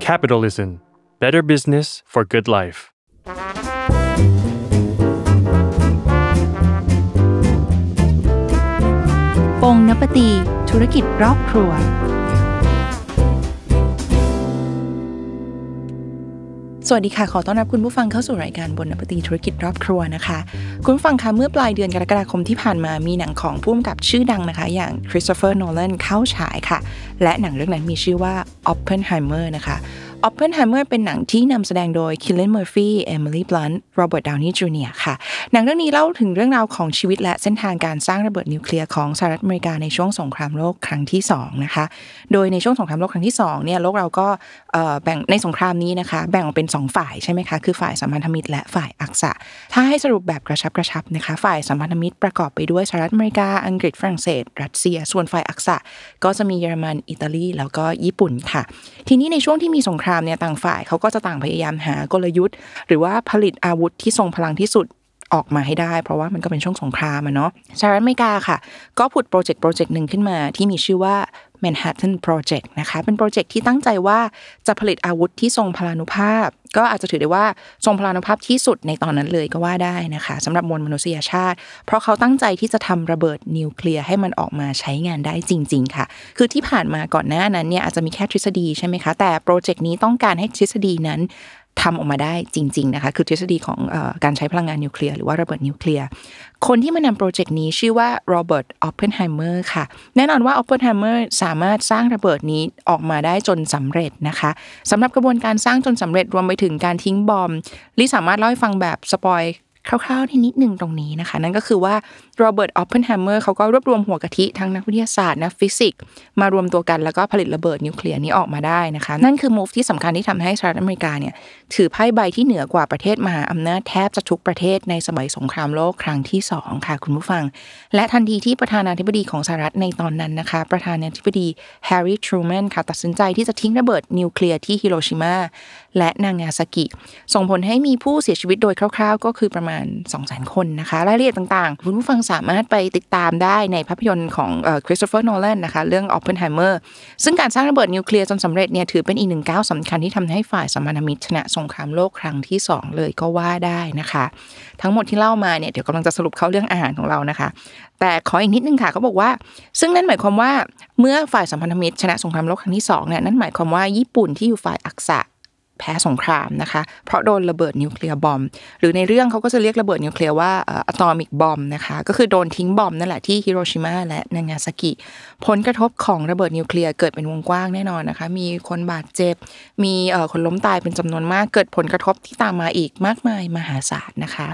Capitalism Better Business for Good Life ปงนปตีธุรกิจรอบครัวสวัสดีค่ะ ขอต้อนรับคุณผู้ฟังเข้าสู่รายการบนนปตีธุรกิจรอบครัวนะคะ คุณผู้ฟังคะ เมื่อปลายเดือนกรกฎาคมที่ผ่านมา มีหนังของผู้กำกับชื่อดังนะคะ อย่างคริสโตเฟอร์ โนแลน เข้าฉายค่ะ และหนังเรื่องนั้นมีชื่อว่า Oppenheimer นะคะ Oppenheimer เป็นหนังที่นำแสดงโดย Cillian Murphy Emily Blunt Robert Downey Jr. ค่ะหนังเรื่องนี้เล่าถึงเรื่องราวของชีวิตและเส้นทางการสร้างระเบิดนิวเคลียร์ของสหรัฐอเมริกาในช่วงสงครามโลกครั้งที่2นะคะโดยในช่วงสงครามโลกครั้งที่2เนี่ยโลกเราก็แบ่งในสงครามนี้นะคะแบ่งออกเป็น2 ฝ่ายใช่ไหมคะคือฝ่ายสัมพันธมิตรและฝ่ายอักษะถ้าให้สรุปแบบกระชับกระชับนะคะฝ่ายสัมพันธมิตรประกอบไปด้วยสหรัฐอเมริกาอังกฤษฝรั่งเศสรัสเซีย ส่วนฝ่ายอักษะก็จะมีเยอรมันอิตาลีแล้วก็ญี่ปุ่นค่ะทีนี้ในช่วงที่มีสงครามครามเนี่ยต่างฝ่ายเขาก็จะต่างพยายามหากลยุทธ์ หรือว่าผลิตอาวุธที่ทรงพลังที่สุดออกมาให้ได้ เพราะว่ามันก็เป็นช่วงสงครามอะเนาะสหรัฐอเมริกาค่ะ ก็ผุดโปรเจกต์ โปรเจกต์หนึ่งขึ้นมาที่มีชื่อว่า Manhattan Project นะคะ เป็นโปรเจกต์ที่ตั้งใจว่าจะผลิตอาวุธที่ทรงพลานุภาพ ก็อาจจะถือได้ว่าทรงพลานุภาพที่สุดในตอนนั้นเลยก็ว่าได้นะคะสำหรับมวลมนุษยชาติ เพราะเขาตั้งใจที่จะทำระเบิดนิวเคลียร์ให้มันออกมาใช้งานได้จริง ๆ ค่ะ คือที่ผ่านมาก่อนหน้านั้นเนี่ยอาจจะมีแค่ทฤษฎีใช่ไหมคะแต่โปรเจกต์นี้ต้องการให้ทฤษฎีนั้นทำออกมาได้จริง ๆนะคะ คือทฤษฎีของการใช้พลังงานนิวเคลียร์หรือว่าระเบิดนิวเคลียร์คนที่มานำโปรเจกต์นี้ชื่อว่าโรเบิร์ตออปเพนไฮเมอร์ค่ะ แน่นอนว่าออปเพนไฮเมอร์สามารถสร้างระเบิดนี้ออกมาได้จนสำเร็จนะคะสำหรับกระบวนการสร้างจนสำเร็จรวมไปถึงการทิ้งบอมลิสามารถเล่าให้ฟังแบบสปอยคร่าวๆที่นิดนึงตรงนี้นะคะ นั่นก็คือว่าโรเบิร์ตออฟเพนแฮมเมอร์เขาก็รวบรวมหัวกะทิ ทั้งนักวิทยาศาสตร์ นักฟิสิกส์ มารวมตัวกัน แล้วก็ผลิตระเบิดนิวเคลียร์นี้ออกมาได้นะคะ นั่นคือมูฟที่สำคัญที่ทำให้สหรัฐอเมริกาเนี่ยถือไพ่ใบที่เหนือกว่าประเทศมหาอำนาจแทบจะทุกประเทศในสมัยสงครามโลกครั้งที่ 2ค่ะคุณผู้ฟัง และทันทีที่ประธานาธิบดีของสหรัฐในตอนนั้นนะคะ ประธานาธิบดีแฮร์รี่ทรูแมนค่ะ ตัดสินใจที่จะทิ้งระเบิดนิวเคลียร์ที่ฮิโรชิมาและนางาซากิ ส่งผลให้มีผู้เสียชีวิตโดยคร่าวๆ ก็คือประมาณ2 0 0 0 0 0คนนะคะรายละเอียดต่างๆ คุณผู้ฟังสามารถไปติดตามได้ในภาพยนตร์ของคริสโตเฟอร์โนแลนนะคะ เรื่อง Oppenheimer ซึ่งการสร้างระเบิดนิวเคลียร์จนสำเร็จเนี่ยถือเป็นอีกหนึ่งก้าวสำคัญที่ทำให้ฝ่ายสัมพันธมิตรชนะสงครามโลกครั้งที่ 2 เลยก็ว่าได้นะคะ ทั้งหมดที่เล่ามาเนี่ย เดี๋ยวกำลังจะสรุปเข้าเรื่องอาหารของเรานะคะ แต่ขออีกนิดนึงค่ะเขาบอกว่า ซึ่งนั่นหมายความว่าเมื่อฝ่ายสัมพันธมิตร ชนะสงครามโลกครั้งที่2เนี่ยนั่นหมายความว่า ญี่ปุ่นที่อยู่ฝ่ายอักษะแพ้สงครามนะคะ เพราะโดนระเบิดนิวเคลียร์บอมหรือในเรื่องเขาก็จะเรียกระเบิดนิวเคลียร์ว่าอะตอมิกบอมนะคะก็คือโดนทิ้งบอมนั่นแหละที่ฮิโรชิมาและนางาซากิผลกระทบของระเบิดนิวเคลียร์เกิดเป็นวงกว้างแน่นอนนะคะ มีคนบาดเจ็บมีคนล้มตายเป็นจำนวนมากเกิดผลกระทบที่ตามมาอีกมากมายมหาศาลนะคะ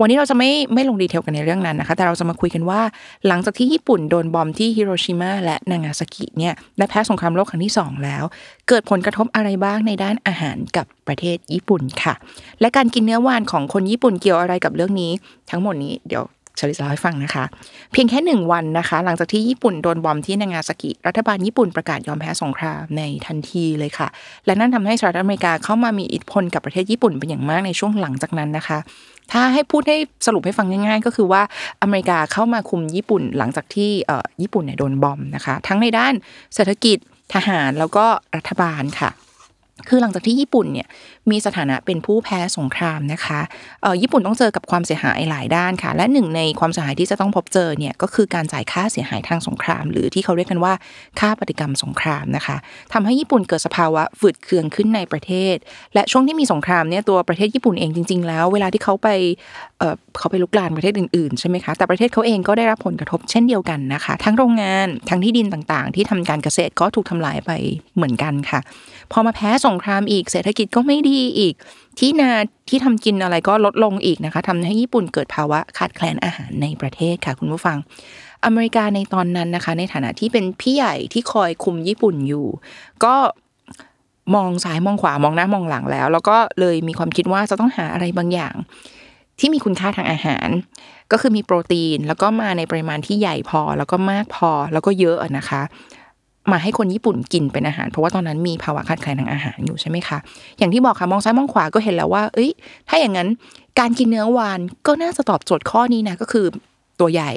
วันนี้เราจะไม่ไม่ลงดีเทลกันในเรื่องนั้นนะคะ แต่เราจะมาคุยกันว่าหลังจากที่ญี่ปุ่นโดนบอมที่ฮิโรชิมาและนางาซากิเนี่ยได้แพ้สงครามโลกครั้งที่2แล้ว เกิดผลกระทบอะไรบ้างในด้านอาหารกับประเทศญี่ปุ่นค่ะ และการกินเนื้อวานของคนญี่ปุ่นเกี่ยวอะไรกับเรื่องนี้ทั้งหมดนี้เดี๋ยวเชลิจเล่าให้ฟังนะคะเพียงแค่หนึ่งวันนะคะหลังจากที่ญี่ปุ่นโดนบอมที่นางาซากิรัฐบาลญี่ปุ่นประกาศยอมแพ้สงครามในทันทีเลยค่ะ และนั่นทำให้สหรัฐอเมริกาเข้ามามีอิทธิพลกับประเทศญี่ปุ่นเป็นอย่างมากในช่วงหลังจากนั้นนะคะ ถ้าให้พูดให้สรุปให้ฟังง่ายๆ ก็คือว่าอเมริกาเข้ามาคุมญี่ปุ่นหลังจากที่ญี่ปุ่นเนี่ยโดนบอมนะคะ ทั้งในด้านเศรษฐกิจทหาร แล้วก็รัฐบาลค่ะคือหลังจากที่ญี่ปุ่นเนี่ยมีสถานะเป็นผู้แพ้สงครามนะคะญี่ปุ่นต้องเจอกับความเสียหายหลายด้านค่ะและหนึ่งในความเสียหายที่จะต้องพบเจอเนี่ยก็คือการจ่ายค่าเสียหายทางสงคราม หรือที่เขาเรียกกันว่า ค่าปฏิกรรมสงครามนะคะ ทำให้ญี่ปุ่นเกิดสภาวะฝืดเคืองขึ้นในประเทศ และช่วงที่มีสงครามเนี่ยตัวประเทศญี่ปุ่นเองจริง ๆแล้ว เวลาที่เขาไปเขาไปลุกลานประเทศอื่นๆ ใช่ไหมคะ แต่ประเทศเขาเองก็ได้รับผลกระทบเช่นเดียวกันนะคะ ทั้งโรงงานทั้งที่ดินต่างๆ ที่ทำการเกษตรก็ถูกทำลายไปเหมือนกันค่ะ พอมาแพ้สงครามอีก เศรษฐกิจก็ไม่ดีอีก ที่นาที่ทำกินอะไรก็ลดลงอีกนะคะทำให้ญี่ปุ่นเกิดภาวะขาดแคลนอาหารในประเทศค่ะคุณผู้ฟังอเมริกาในตอนนั้นนะคะ ในฐานะที่เป็นพี่ใหญ่ที่คอยคุมญี่ปุ่นอยู่ ก็มองซ้ายมองขวามองหน้ามองหลังแล้วแล้วก็เลยมีความคิดว่าจะต้องหาอะไรบางอย่างที่มีคุณค่าทางอาหาร ก็คือมีโปรตีน แล้วก็มาในปริมาณที่ใหญ่พอแล้วก็มากพอ แล้วก็เยอะนะคะ มาให้คนญี่ปุ่นกินเป็นอาหาร เพราะว่าตอนนั้นมีภาวะขาดแคลนทางอาหารอยู่ใช่ไหมคะ อย่างที่บอกค่ะมองซ้ายมองขวาก็เห็นแล้วว่า เอ้ย ถ้าอย่างนั้นการกินเนื้อวานก็น่าจะตอบโจทย์ข้อนี้นะก็คือตัวใหญ่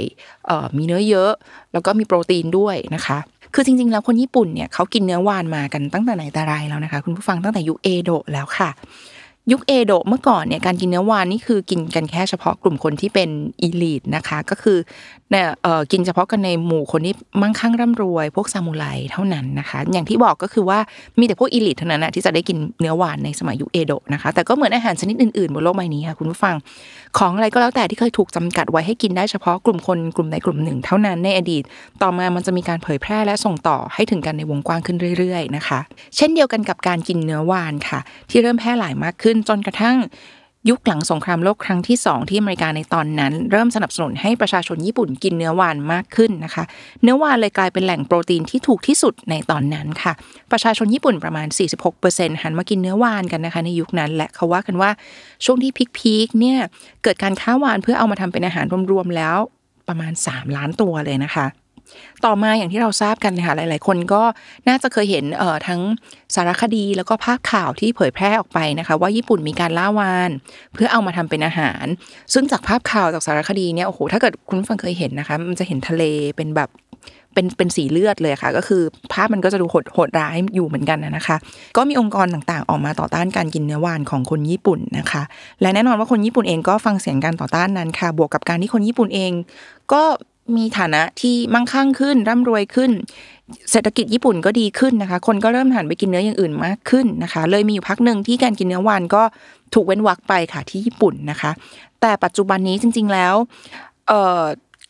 มีเนื้อเยอะ แล้วก็มีโปรตีนด้วยนะคะ คือจริงๆแล้วคนญี่ปุ่นเนี่ยเขากินเนื้อวานมากันตั้งแต่ไหนแต่ไรแล้วนะคะ คุณผู้ฟังตั้งแต่ยุคเอโดะแล้วค่ะยุคเอโดะเมื่อก่อนเนี่ยการกินเนื้อวานนี่คือกินกันแค่เฉพาะกลุ่มคนที่เป็นอีลีทนะคะก็คือเนี่ยกินเฉพาะกันในหมู่คนที่มั่งคั่งร่ำรวยพวกซามูไรเท่านั้นนะคะ อย่างที่บอกก็คือว่ามีแต่พวกอีลีทเท่านั้นนะที่จะได้กินเนื้อวานในสมัยยุคเอโดะนะคะแต่ก็เหมือนอาหารชนิดอื่นๆบนโลกใบนี้ค่ะคุณผู้ฟังของอะไรก็แล้วแต่ที่เคยถูกจำกัดไว้ให้กินได้เฉพาะกลุ่มคนกลุ่มใดกลุ่มหนึ่ง เท่านั้นในอดีตต่อมา มันจะมีการเผยแพร่และส่งต่อให้ถึงกันในวงกว้างขึ้นเรื่อย ๆนะคะ เช่นเดียวกันกับการกินเนื้อวานค่ะ ที่เริ่มแพร่หลายมากขึ้นึ้นจนกระทั่งยุคหลังสงครามโลกครั้งที่ 2 ที่อเมริกาในตอนนั้น เริ่มสนับสนุนให้ประชาชนญี่ปุ่นกินเนื้อวานมากขึ้นนะคะ เนื้อวานเลยกลายเป็นแหล่งโปรตีนที่ถูกที่สุดในตอนนั้นค่ะ ประชาชนญี่ปุ่นประมาณ 46%หันมากินเนื้อวานกันนะคะ ในยุคนั้นและเขาว่ากันว่าช่วงที่พีคๆเนี่ยเกิดการค้าวานเพื่อเอามาทำเป็นอาหารรวมๆแล้วประมาณ 3 ล้านตัวเลยนะคะต่อมาอย่างที่เราทราบกันค่ะหลายๆคนก็น่าจะเคยเห็นเอ่อทั้งสารคดีแล้วก็ภาพข่าวที่เผยแพร่ออกไปนะคะ ว่าญี่ปุ่นมีการล่าวาน เพื่อเอามาทำเป็นอาหาร ซึ่งจากภาพข่าวจากสารคดีเนี่ยโอ้โหถ้าเกิดคุณฟังเคยเห็นนะคะมันจะเห็นทะเลเป็นแบบเป็นเป็นสีเลือดเลยค่ะ ก็คือภาพมันก็จะดูโหดโหดร้ายอยู่เหมือนกันนะคะ ก็มีองค์กรต่างๆออกมาต่อต้านการกินเนื้อวานของคนญี่ปุ่นนะคะ และแน่นอนว่าคนญี่ปุ่นเองก็ฟังเสียงการต่อต้านนั้นค่ะ บวกกับการที่คนญี่ปุ่นเอง ก็มีฐานะที่มั่งคั่งขึ้น ร่ำรวยขึ้น เศรษฐกิจญี่ปุ่นก็ดีขึ้นนะคะ คนก็เริ่มหันไปกินเนื้ออย่างอื่นมากขึ้นนะคะ เลยมีอยู่พักหนึ่งที่การกินเนื้อวานก็ถูกเว้นวรรคไปค่ะที่ญี่ปุ่นนะคะ แต่ปัจจุบันนี้จริงๆแล้ว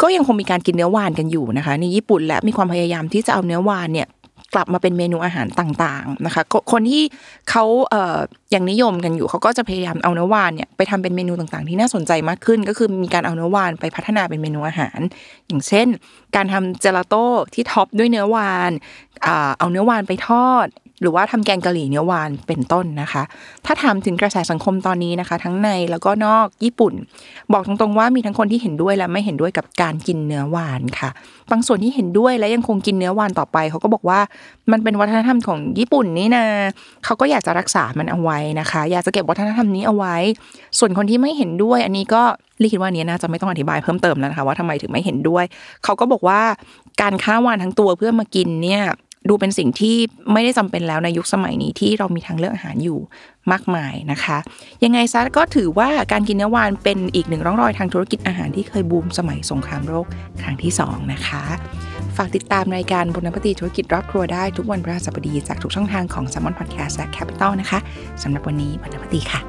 ก็ยังคงมีการกินเนื้อวานกันอยู่นะคะ ในญี่ปุ่นและมีความพยายามที่จะเอาเนื้อวานเนี่ยกลับมาเป็นเมนูอาหารต่าง ๆ นะคะ คนที่เขาเอ่อยังนิยมกันอยู่เขาก็จะพยายามเอาเนื้อวานเนี่ยไปทำเป็นเมนูต่างๆที่น่าสนใจมากขึ้นก็คือมีการเอาเนื้อวานไปพัฒนาเป็นเมนูอาหาร อย่างเช่น การทำเจลาโต้ที่ท็อปด้วยเนื้อวานเอาเนื้อวานไปทอดหรือว่าทำแกงกะหรี่เนื้อวานเป็นต้นนะคะ ถ้าถามถึงกระแสสังคมตอนนี้นะคะ ทั้งในแล้วก็นอกญี่ปุ่น บอกตรงๆว่ามีทั้งคนที่เห็นด้วยและไม่เห็นด้วยกับการกินเนื้อวานค่ะ บางส่วนที่เห็นด้วยและยังคงกินเนื้อวานต่อไปเขาก็บอกว่ามันเป็นวัฒนธรรมของญี่ปุ่นนี่นะเขาก็อยากจะรักษามันเอาไว้นะคะ อยากจะเก็บวัฒนธรรมนี้เอาไว้ส่วนคนที่ไม่เห็นด้วย อันนี้ก็รีคิดว่านี้น่าจะไม่ต้องอธิบายเพิ่มเติมแล้วนะคะ ว่าทำไมถึงไม่เห็นด้วยเขาก็บอกว่าการฆ่าวานทั้งตัวเพื่อมากินเนี่ยดูเป็นสิ่งที่ไม่ได้จำเป็นแล้วในยุคสมัยนี้ที่เรามีทางเลือกอาหารอยู่มากมายนะคะ ยังไงซะก็ถือว่าการกินเนื้อวานเป็นอีกหนึ่งร่องรอยทางธุรกิจอาหารที่เคยบูมสมัยสงครามโลกครั้งที่2นะคะ ฝากติดตามรายการบนนปฏิธุรกิจรอบครัวได้ทุกวันพฤหัสบดีจากทุกช่องทางของ s ซอนพอดแคสต์และแคปิตอลนะคะสำหรับวันนี้บนนปฏิค่ะ